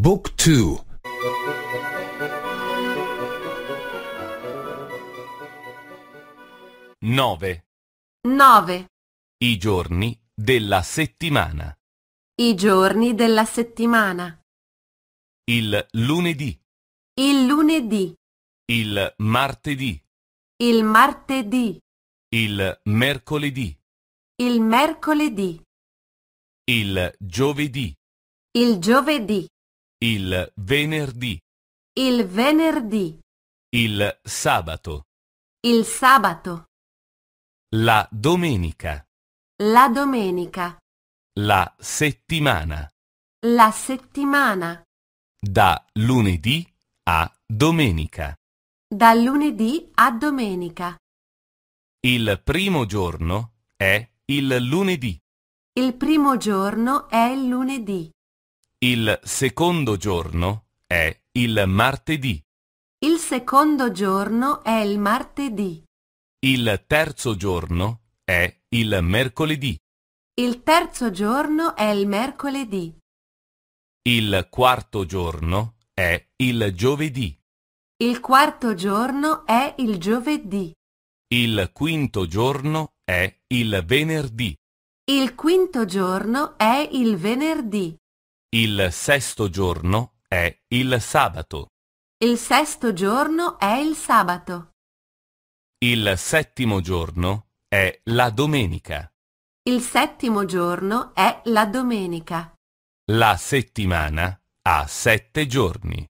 Book 2 9 9 I giorni della settimana I giorni della settimana Il lunedì Il lunedì Il martedì Il martedì Il mercoledì Il mercoledì Il giovedì Il giovedì il venerdì. Il venerdì. Il sabato. Il sabato. La domenica. La domenica. La settimana. La settimana. Da lunedì a domenica. Da lunedì a domenica. Il primo giorno è il lunedì. Il primo giorno è il lunedì. Il secondo giorno è il martedì. Il secondo giorno è il martedì. Il terzo giorno è il mercoledì. Il terzo giorno è il mercoledì. Il quarto giorno è il giovedì. Il quarto giorno è il giovedì. Il quinto giorno è il venerdì. Il quinto giorno è il venerdì. Il sesto giorno è il sabato. Il sesto giorno è il sabato. Il settimo giorno è la domenica. Il settimo giorno è la domenica. La settimana ha sette giorni.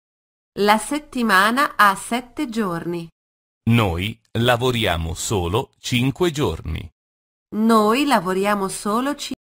La settimana ha sette giorni. Noi lavoriamo solo cinque giorni. Noi lavoriamo solo cinque